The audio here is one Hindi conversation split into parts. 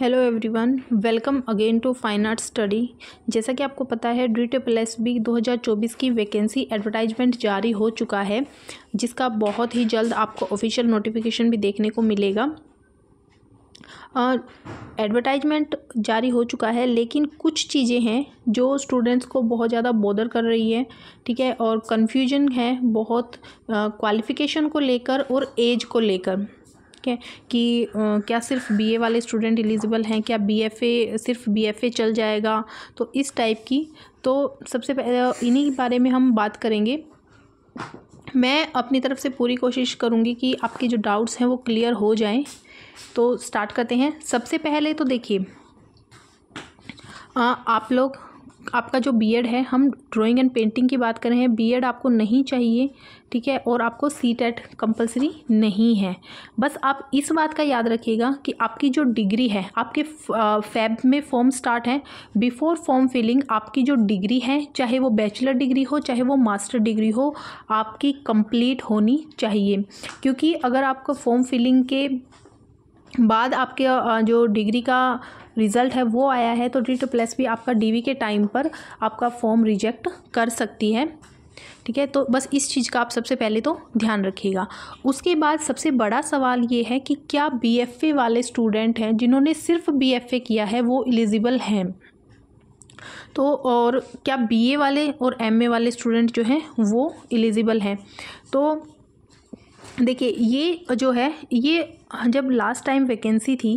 hello everyone welcome again to fine art study जैसा कि आपको पता है डी ट्रिपल एस बी दो की वैकेंसी एडवर्टाइजमेंट जारी हो चुका है जिसका बहुत ही जल्द आपको ऑफिशियल नोटिफिकेशन भी देखने को मिलेगा एडवर्टाइजमेंट जारी हो चुका है लेकिन कुछ चीज़ें हैं जो स्टूडेंट्स को बहुत ज़्यादा बोदर कर रही है ठीक है और कन्फ्यूजन है बहुत क्वालिफ़िकेशन को लेकर और एज को लेकर ठीक है कि क्या सिर्फ बीए वाले स्टूडेंट एलिजिबल हैं क्या बीएफए सिर्फ बीएफए चल जाएगा तो इस टाइप की तो सबसे पहले इन्हीं के बारे में हम बात करेंगे मैं अपनी तरफ से पूरी कोशिश करूँगी कि आपके जो डाउट्स हैं वो क्लियर हो जाए तो स्टार्ट करते हैं सबसे पहले तो देखिए आप लोग आपका जो बीएड है हम ड्राइंग एंड पेंटिंग की बात कर रहे हैं बीएड आपको नहीं चाहिए ठीक है और आपको सी टेट कंपलसरी नहीं है बस आप इस बात का याद रखिएगा कि आपकी जो डिग्री है आपके फैब में फॉर्म स्टार्ट है बिफोर फॉर्म फिलिंग आपकी जो डिग्री है चाहे वो बैचलर डिग्री हो चाहे वो मास्टर डिग्री हो आपकी कंप्लीट होनी चाहिए क्योंकि अगर आपको फॉर्म फिलिंग के बाद आपके जो डिग्री का रिज़ल्ट है वो आया है तो डी टू प्लस भी आपका डी के टाइम पर आपका फॉर्म रिजेक्ट कर सकती है ठीक है तो बस इस चीज़ का आप सबसे पहले तो ध्यान रखिएगा उसके बाद सबसे बड़ा सवाल ये है कि क्या बी वाले स्टूडेंट हैं जिन्होंने सिर्फ बी किया है वो एलिजिबल हैं तो और क्या बीए वाले और एमए वाले स्टूडेंट जो हैं वो एलिजिबल हैं तो देखिए ये जो है ये जब लास्ट टाइम वैकेंसी थी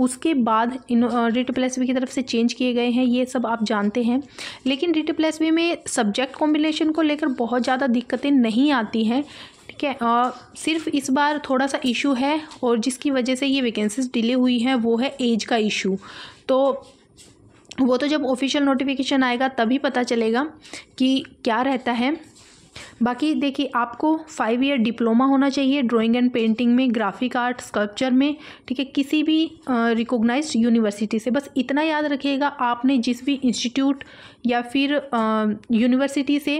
उसके बाद इन रिट प्लस वी की तरफ से चेंज किए गए हैं ये सब आप जानते हैं लेकिन रिट प्लस वी में सब्जेक्ट कॉम्बिनेशन को लेकर बहुत ज़्यादा दिक्कतें नहीं आती हैं ठीक है आ, सिर्फ इस बार थोड़ा सा इशू है और जिसकी वजह से ये वैकेंसीज डिले हुई हैं वो है एज का इशू तो वो तो जब ऑफिशियल नोटिफिकेशन आएगा तभी पता चलेगा कि क्या रहता है बाकी देखिए आपको फाइव ईयर डिप्लोमा होना चाहिए ड्राइंग एंड पेंटिंग में ग्राफिक आर्ट स्कल्पचर में ठीक है किसी भी रिकोगनाइज यूनिवर्सिटी से बस इतना याद रखिएगा आपने जिस भी इंस्टीट्यूट या फिर यूनिवर्सिटी से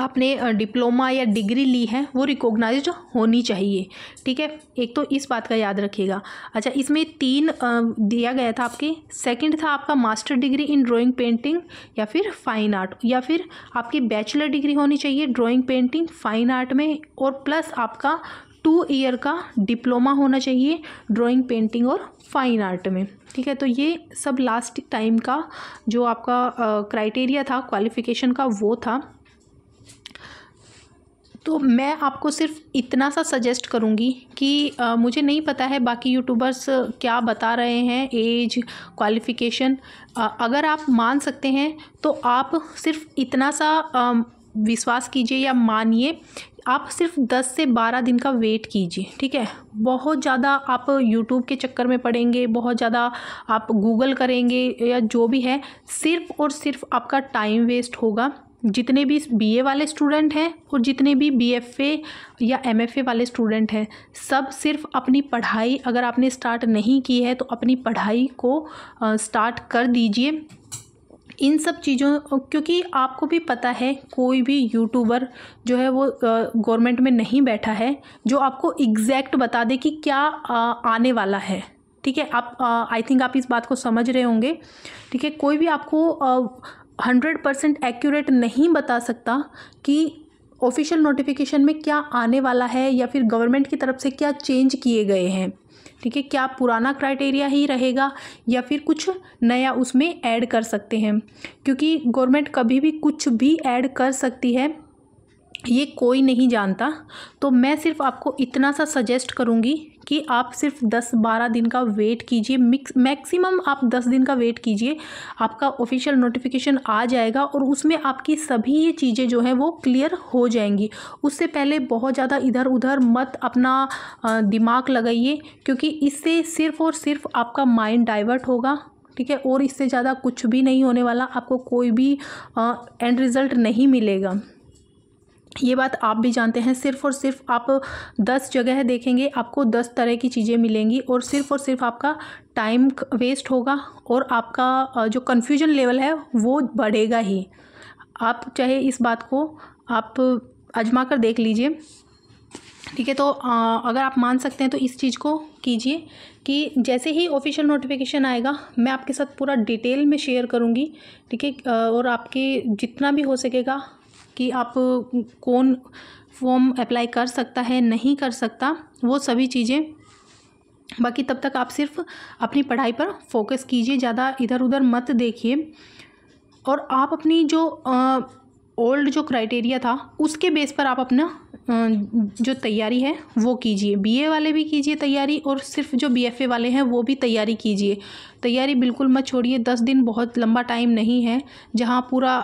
आपने डिप्लोमा या डिग्री ली है वो रिकॉग्नाइज होनी चाहिए ठीक है एक तो इस बात का याद रखिएगा अच्छा इसमें तीन दिया गया था आपके सेकंड था आपका master degree in drawing painting या फिर फाइन आर्ट या फिर आपकी बैचलर डिग्री होनी चाहिए ड्राइंग पेंटिंग फाइन आर्ट में और प्लस आपका टू ईयर का डिप्लोमा होना चाहिए ड्राइंग पेंटिंग और फाइन आर्ट में ठीक है तो ये सब लास्ट टाइम का जो आपका क्राइटेरिया था क्वालिफिकेशन का वो था तो मैं आपको सिर्फ इतना सा सजेस्ट करूँगी कि आ, मुझे नहीं पता है बाकी यूट्यूबर्स क्या बता रहे हैं एज क्वालिफ़िकेशन अगर आप मान सकते हैं तो आप सिर्फ इतना सा आ, विश्वास कीजिए या मानिए आप सिर्फ 10 से 12 दिन का वेट कीजिए ठीक है बहुत ज़्यादा आप यूट्यूब के चक्कर में पड़ेंगे बहुत ज़्यादा आप गूगल करेंगे या जो भी है सिर्फ़ और सिर्फ आपका टाइम वेस्ट होगा जितने भी बीए वाले स्टूडेंट हैं और जितने भी बीएफए या एमएफए वाले स्टूडेंट हैं सब सिर्फ अपनी पढ़ाई अगर आपने स्टार्ट नहीं की है तो अपनी पढ़ाई को स्टार्ट कर दीजिए इन सब चीज़ों क्योंकि आपको भी पता है कोई भी यूट्यूबर जो है वो गवर्नमेंट में नहीं बैठा है जो आपको एग्जैक्ट बता दे कि क्या आने वाला है ठीक है आप आई थिंक आप इस बात को समझ रहे होंगे ठीक है कोई भी आपको हंड्रेड परसेंट एक्यूरेट नहीं बता सकता कि ऑफिशियल नोटिफिकेशन में क्या आने वाला है या फिर गवर्नमेंट की तरफ से क्या चेंज किए गए हैं ठीक है क्या पुराना क्राइटेरिया ही रहेगा या फिर कुछ नया उसमें ऐड कर सकते हैं क्योंकि गवर्नमेंट कभी भी कुछ भी ऐड कर सकती है ये कोई नहीं जानता तो मैं सिर्फ आपको इतना सा सजेस्ट करूँगी कि आप सिर्फ दस बारह दिन का वेट कीजिए मिक्स मैक्सिमम आप दस दिन का वेट कीजिए आपका ऑफिशियल नोटिफिकेशन आ जाएगा और उसमें आपकी सभी ये चीज़ें जो हैं वो क्लियर हो जाएंगी उससे पहले बहुत ज़्यादा इधर उधर मत अपना दिमाग लगाइए क्योंकि इससे सिर्फ़ और सिर्फ आपका माइंड डाइवर्ट होगा ठीक है और इससे ज़्यादा कुछ भी नहीं होने वाला आपको कोई भी एंड रिज़ल्ट नहीं मिलेगा ये बात आप भी जानते हैं सिर्फ और सिर्फ आप दस जगह देखेंगे आपको दस तरह की चीज़ें मिलेंगी और सिर्फ और सिर्फ आपका टाइम वेस्ट होगा और आपका जो कन्फ्यूजन लेवल है वो बढ़ेगा ही आप चाहे इस बात को आप आजमा कर देख लीजिए ठीक है तो आ, अगर आप मान सकते हैं तो इस चीज़ को कीजिए कि जैसे ही ऑफिशियल नोटिफिकेशन आएगा मैं आपके साथ पूरा डिटेल में शेयर करूँगी ठीक है और आपके जितना भी हो सकेगा कि आप कौन फॉर्म अप्लाई कर सकता है नहीं कर सकता वो सभी चीज़ें बाकी तब तक आप सिर्फ अपनी पढ़ाई पर फोकस कीजिए ज़्यादा इधर उधर मत देखिए और आप अपनी जो ओल्ड जो क्राइटेरिया था उसके बेस पर आप अपना जो तैयारी है वो कीजिए बीए वाले भी कीजिए तैयारी और सिर्फ जो बीएफए वाले हैं वो भी तैयारी कीजिए तैयारी बिल्कुल मत छोड़िए दस दिन बहुत लंबा टाइम नहीं है जहाँ पूरा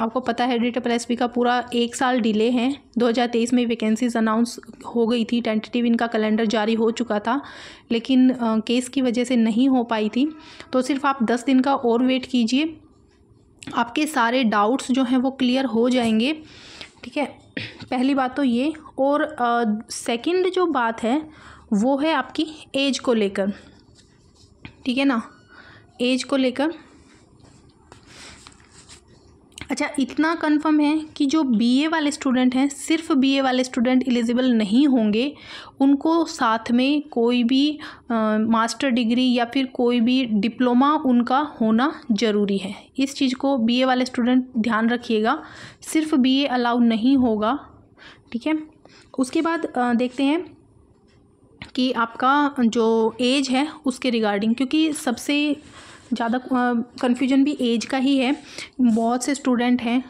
आपको पता है डी ट्रिपल एस का पूरा एक साल डिले है 2023 में वैकेंसीज अनाउंस हो गई थी टेंटेटिव इनका कैलेंडर जारी हो चुका था लेकिन आ, केस की वजह से नहीं हो पाई थी तो सिर्फ आप 10 दिन का और वेट कीजिए आपके सारे डाउट्स जो हैं वो क्लियर हो जाएंगे ठीक है पहली बात तो ये और सेकेंड जो बात है वो है आपकी एज को लेकर ठीक है ना एज को लेकर अच्छा इतना कंफर्म है कि जो बीए वाले स्टूडेंट हैं सिर्फ बीए वाले स्टूडेंट एलिजिबल नहीं होंगे उनको साथ में कोई भी आ, मास्टर डिग्री या फिर कोई भी डिप्लोमा उनका होना ज़रूरी है इस चीज़ को बीए वाले स्टूडेंट ध्यान रखिएगा सिर्फ बीए अलाउ नहीं होगा ठीक है उसके बाद आ, देखते हैं कि आपका जो एज है उसके रिगार्डिंग क्योंकि सबसे ज़्यादा कन्फ्यूजन भी एज का ही है बहुत से स्टूडेंट हैं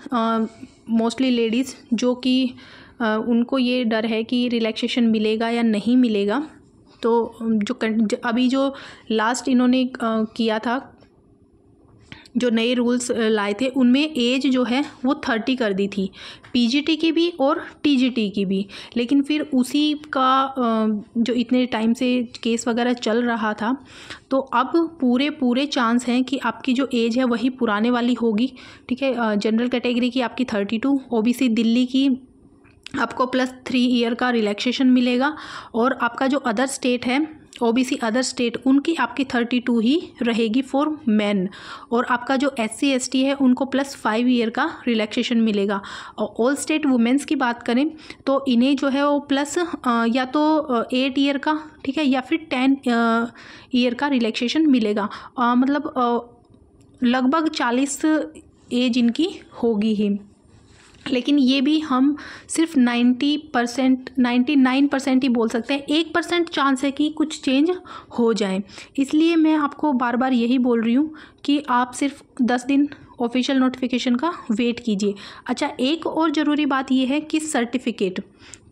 मोस्टली लेडीज़ जो कि उनको ये डर है कि रिलैक्सेशन मिलेगा या नहीं मिलेगा तो जो अभी जो लास्ट इन्होंने किया था जो नए रूल्स लाए थे उनमें एज जो है वो थर्टी कर दी थी पीजीटी की भी और टीजीटी की भी लेकिन फिर उसी का जो इतने टाइम से केस वगैरह चल रहा था तो अब पूरे पूरे चांस हैं कि आपकी जो एज है वही पुराने वाली होगी ठीक है जनरल कैटेगरी की आपकी थर्टी टू ओ दिल्ली की आपको प्लस थ्री ईयर का रिलैक्सेशन मिलेगा और आपका जो अदर स्टेट है ओ अदर स्टेट उनकी आपकी थर्टी टू ही रहेगी फॉर मैन और आपका जो एस सी एस टी है उनको प्लस फाइव ईयर का रिलैक्सेशन मिलेगा और ऑल स्टेट वुमेंस की बात करें तो इन्हें जो है वो प्लस या तो एट ईयर का ठीक है या फिर टेन ईयर का रिलैक्सेशन मिलेगा आ, मतलब लगभग चालीस एज इनकी होगी ही लेकिन ये भी हम सिर्फ 90 परसेंट नाइन्टी नाइन परसेंट ही बोल सकते हैं एक परसेंट चांस है कि कुछ चेंज हो जाए इसलिए मैं आपको बार बार यही बोल रही हूँ कि आप सिर्फ दस दिन ऑफिशियल नोटिफिकेशन का वेट कीजिए अच्छा एक और ज़रूरी बात यह है कि सर्टिफिकेट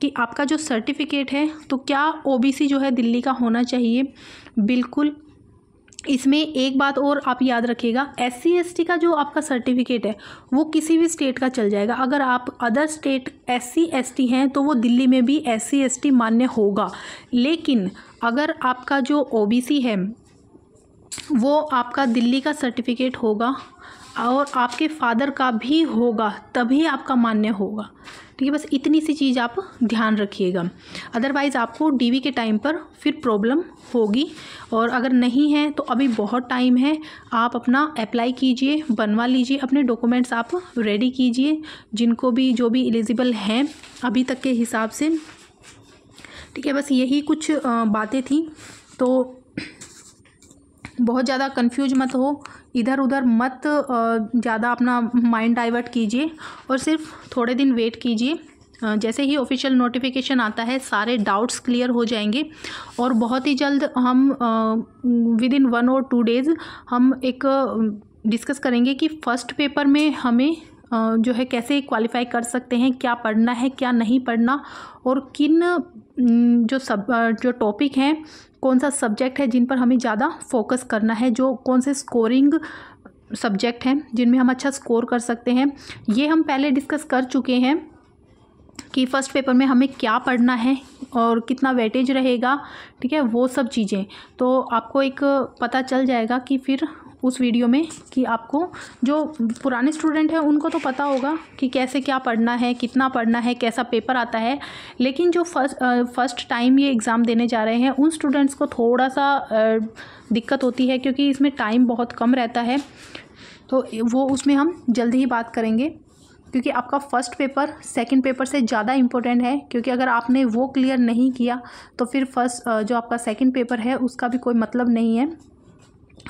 कि आपका जो सर्टिफिकेट है तो क्या ओबीसी जो है दिल्ली का होना चाहिए बिल्कुल इसमें एक बात और आप याद रखिएगा एस सी का जो आपका सर्टिफिकेट है वो किसी भी स्टेट का चल जाएगा अगर आप अदर स्टेट एस सी हैं तो वो दिल्ली में भी एस सी मान्य होगा लेकिन अगर आपका जो ओ है वो आपका दिल्ली का सर्टिफिकेट होगा और आपके फादर का भी होगा तभी आपका मान्य होगा ठीक है बस इतनी सी चीज़ आप ध्यान रखिएगा अदरवाइज़ आपको डीवी के टाइम पर फिर प्रॉब्लम होगी और अगर नहीं है तो अभी बहुत टाइम है आप अपना अप्लाई कीजिए बनवा लीजिए अपने डॉक्यूमेंट्स आप रेडी कीजिए जिनको भी जो भी एलिजिबल हैं अभी तक के हिसाब से ठीक है बस यही कुछ बातें थी तो बहुत ज़्यादा कंफ्यूज मत हो इधर उधर मत ज़्यादा अपना माइंड डाइवर्ट कीजिए और सिर्फ थोड़े दिन वेट कीजिए जैसे ही ऑफिशियल नोटिफिकेशन आता है सारे डाउट्स क्लियर हो जाएंगे और बहुत ही जल्द हम विद इन वन और टू डेज़ हम एक डिस्कस करेंगे कि फ़र्स्ट पेपर में हमें जो है कैसे क्वालिफ़ाई कर सकते हैं क्या पढ़ना है क्या नहीं पढ़ना और किन जो सब जो टॉपिक हैं कौन सा सब्जेक्ट है जिन पर हमें ज़्यादा फोकस करना है जो कौन से स्कोरिंग सब्जेक्ट हैं जिनमें हम अच्छा स्कोर कर सकते हैं ये हम पहले डिस्कस कर चुके हैं कि फ़र्स्ट पेपर में हमें क्या पढ़ना है और कितना वेटेज रहेगा ठीक है वो सब चीज़ें तो आपको एक पता चल जाएगा कि फिर उस वीडियो में कि आपको जो पुराने स्टूडेंट हैं उनको तो पता होगा कि कैसे क्या पढ़ना है कितना पढ़ना है कैसा पेपर आता है लेकिन जो फर्स्ट फर्स्ट टाइम ये एग्ज़ाम देने जा रहे हैं उन स्टूडेंट्स को थोड़ा सा दिक्कत होती है क्योंकि इसमें टाइम बहुत कम रहता है तो वो उसमें हम जल्दी ही बात करेंगे क्योंकि आपका फ़र्स्ट पेपर सेकंड पेपर से ज़्यादा इम्पोर्टेंट है क्योंकि अगर आपने वो क्लियर नहीं किया तो फिर फर्स्ट जो आपका सेकंड पेपर है उसका भी कोई मतलब नहीं है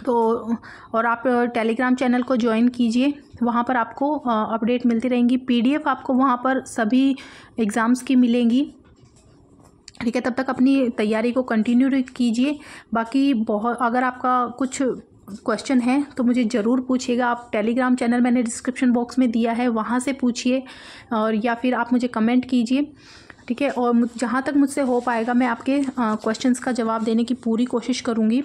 तो और आप टेलीग्राम चैनल को ज्वाइन कीजिए वहाँ पर आपको अपडेट मिलती रहेंगी पीडीएफ आपको वहाँ पर सभी एग्ज़ाम्स की मिलेंगी ठीक है तब तक अपनी तैयारी को कंटिन्यू कीजिए बाकी बहुत अगर आपका कुछ क्वेश्चन है तो मुझे ज़रूर पूछिएगा आप टेलीग्राम चैनल मैंने डिस्क्रिप्शन बॉक्स में दिया है वहाँ से पूछिए और या फिर आप मुझे कमेंट कीजिए ठीक है और जहाँ तक मुझसे हो पाएगा मैं आपके क्वेश्चंस का जवाब देने की पूरी कोशिश करूँगी